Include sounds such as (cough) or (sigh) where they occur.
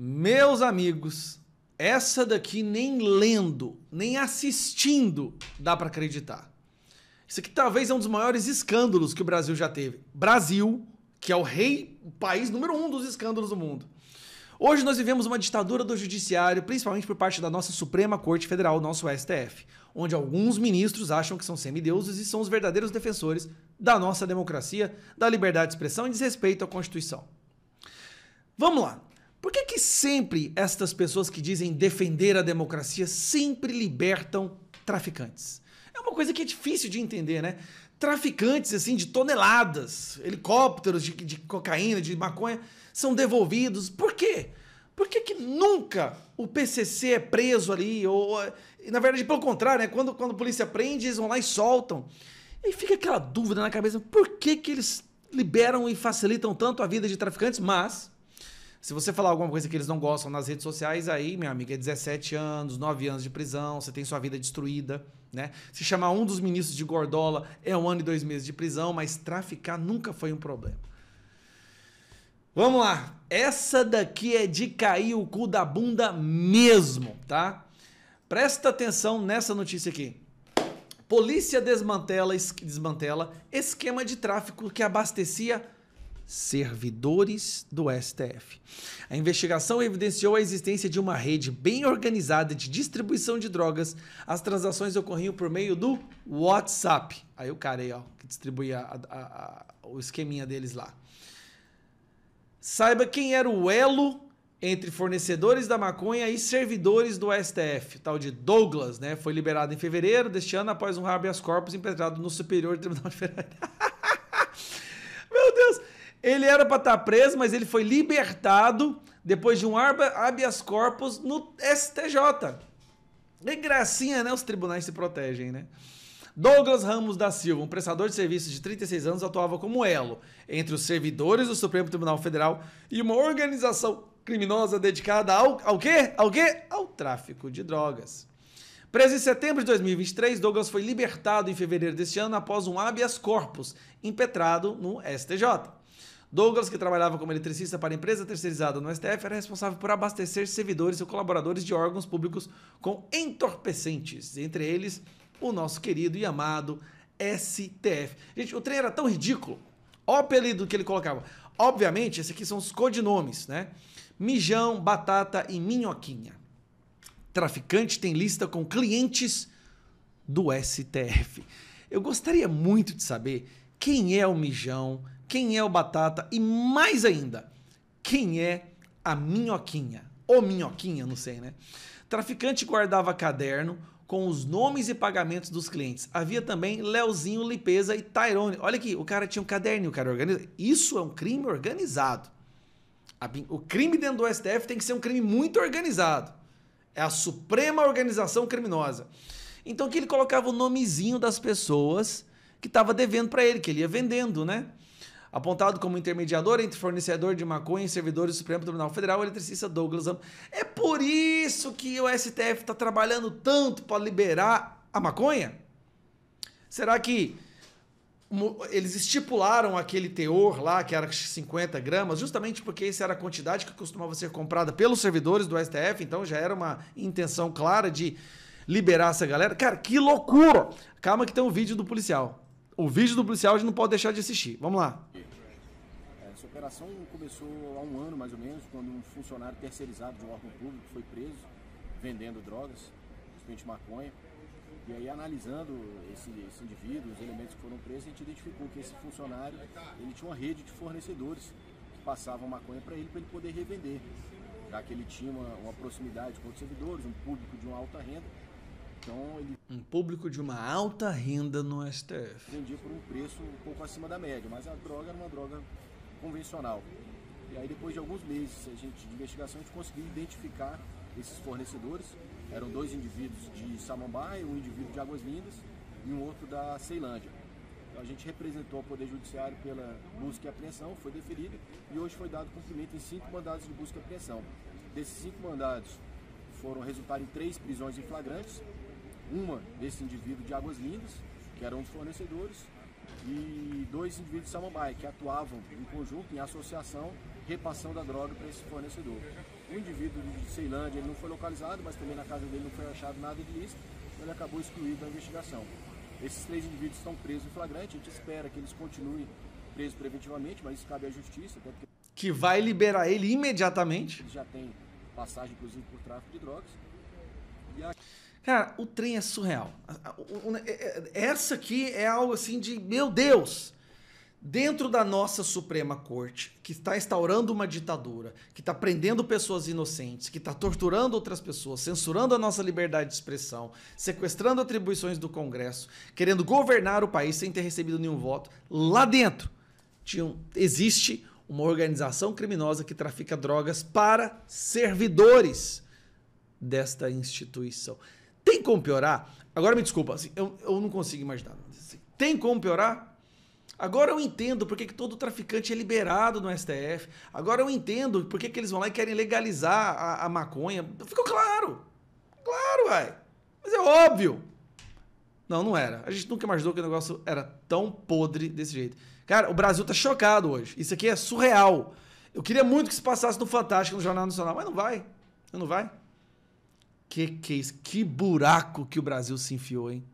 Meus amigos, essa daqui nem lendo, nem assistindo dá para acreditar. Isso aqui talvez é um dos maiores escândalos que o Brasil já teve. Brasil, que é o rei, o país número um dos escândalos do mundo. Hoje nós vivemos uma ditadura do judiciário, principalmente por parte da nossa Suprema Corte Federal, nosso STF, onde alguns ministros acham que são semideuses e são os verdadeiros defensores da nossa democracia, da liberdade de expressão e desrespeito à Constituição. Vamos lá. Por que, que sempre estas pessoas que dizem defender a democracia sempre libertam traficantes? É uma coisa que é difícil de entender, né? Traficantes, assim, de toneladas, helicópteros de, de cocaína, de maconha, são devolvidos. Por quê? Por que, que, nunca o PCC é preso ali? Ou, na verdade, pelo contrário, né? quando, quando a polícia prende, eles vão lá e soltam. E fica aquela dúvida na cabeça: por que, que eles liberam e facilitam tanto a vida de traficantes, mas se você falar alguma coisa que eles não gostam nas redes sociais, aí, meu amigo, é 17 anos, 9 anos de prisão, você tem sua vida destruída, né? Se chamar um dos ministros de gordola, é um ano e dois meses de prisão, mas traficar nunca foi um problema. Vamos lá. Essa daqui é de cair o cu da bunda mesmo, tá? Presta atenção nessa notícia aqui. Polícia desmantela, desmantela esquema de tráfico que abastecia servidores do STF. A investigação evidenciou a existência de uma rede bem organizada de distribuição de drogas. As transações ocorriam por meio do WhatsApp. Aí o cara aí, ó, que distribui a, a, a, o esqueminha deles lá. Saiba quem era o elo entre fornecedores da maconha e servidores do STF, tal de Douglas, né? Foi liberado em fevereiro deste ano após um habeas corpus impetrado no Superior Tribunal de (laughs) Federal. Ele era para estar tá preso, mas ele foi libertado depois de um habeas corpus no STJ. É gracinha, né? Os tribunais se protegem, né? Douglas Ramos da Silva, um prestador de serviços de 36 anos, atuava como elo entre os servidores do Supremo Tribunal Federal e uma organização criminosa dedicada ao, ao quê? Ao quê? Ao tráfico de drogas. Preso em setembro de 2023, Douglas foi libertado em fevereiro deste ano após um habeas corpus impetrado no STJ. Douglas, que trabalhava como eletricista para empresa terceirizada no STF, era responsável por abastecer servidores e colaboradores de órgãos públicos com entorpecentes, entre eles o nosso querido e amado STF. Gente, o trem era tão ridículo. Olha o apelido que ele colocava. Obviamente, esses aqui são os codinomes, né? Mijão, Batata e Minhoquinha. Traficante tem lista com clientes do STF. Eu gostaria muito de saber quem é o Mijão, quem é o Batata e mais ainda, quem é a Minhoquinha? Ou Minhoquinha, não sei, né? Traficante guardava caderno com os nomes e pagamentos dos clientes. Havia também Leozinho, Lipeza e Tyrone. Olha aqui, o cara tinha um caderninho, o cara organiza. Isso é um crime organizado. O crime dentro do STF tem que ser um crime muito organizado. É a suprema organização criminosa. Então que ele colocava o nomezinho das pessoas que estava devendo para ele, que ele ia vendendo, né? apontado como intermediador entre fornecedor de maconha e servidores do Supremo Tribunal Federal, o eletricista Douglas É por isso que o STF está trabalhando tanto para liberar a maconha? Será que eles estipularam aquele teor lá, que era 50 gramas, justamente porque essa era a quantidade que costumava ser comprada pelos servidores do STF, então já era uma intenção clara de liberar essa galera. Cara, que loucura! Calma que tem um vídeo do policial. O vídeo do policial a gente não pode deixar de assistir. Vamos lá operação começou há um ano mais ou menos, quando um funcionário terceirizado de um órgão público foi preso vendendo drogas, principalmente maconha. E aí, analisando esse, esse indivíduo, os elementos que foram presos, a gente identificou que esse funcionário ele tinha uma rede de fornecedores que passavam maconha para ele, para ele poder revender, já que ele tinha uma, uma proximidade com os servidores, um público de uma alta renda. Então, ele um público de uma alta renda no STF. Vendia por um preço um pouco acima da média, mas a droga era uma droga convencional. E aí depois de alguns meses a gente, de investigação a gente conseguiu identificar esses fornecedores. Eram dois indivíduos de Samambaia, um indivíduo de Águas Lindas e um outro da Ceilândia. Então a gente representou o Poder Judiciário pela busca e apreensão, foi deferida e hoje foi dado cumprimento em cinco mandados de busca e apreensão. Desses cinco mandados foram resultar em três prisões em flagrantes, uma desse indivíduo de Águas Lindas, que era um dos fornecedores, e dois indivíduos samambaia que atuavam em conjunto, em associação, repassando a droga para esse fornecedor. O indivíduo de Ceilândia ele não foi localizado, mas também na casa dele não foi achado nada de então ele acabou excluído da investigação. Esses três indivíduos estão presos em flagrante, a gente espera que eles continuem presos preventivamente, mas isso cabe à justiça. Porque... Que vai liberar ele imediatamente. Ele já tem passagem, inclusive, por tráfico de drogas. E aqui... Cara, o trem é surreal. É, é, essa aqui é algo assim de, meu Deus! Dentro da nossa Suprema Corte, que está instaurando uma ditadura, que está prendendo pessoas inocentes, que está torturando outras pessoas, censurando a nossa liberdade de expressão, sequestrando atribuições do Congresso, querendo governar o país sem ter recebido nenhum voto, lá dentro tinha, existe uma organização criminosa que trafica drogas para servidores desta instituição como piorar? Agora me desculpa, assim, eu, eu não consigo imaginar. Assim, tem como piorar? Agora eu entendo porque que todo traficante é liberado no STF. Agora eu entendo porque que eles vão lá e querem legalizar a, a maconha. Ficou claro. Claro, vai. Mas é óbvio. Não, não era. A gente nunca imaginou que o negócio era tão podre desse jeito. Cara, o Brasil tá chocado hoje. Isso aqui é surreal. Eu queria muito que se passasse no Fantástico, no Jornal Nacional, mas não vai. Não vai. Que que Que buraco que o Brasil se enfiou, hein?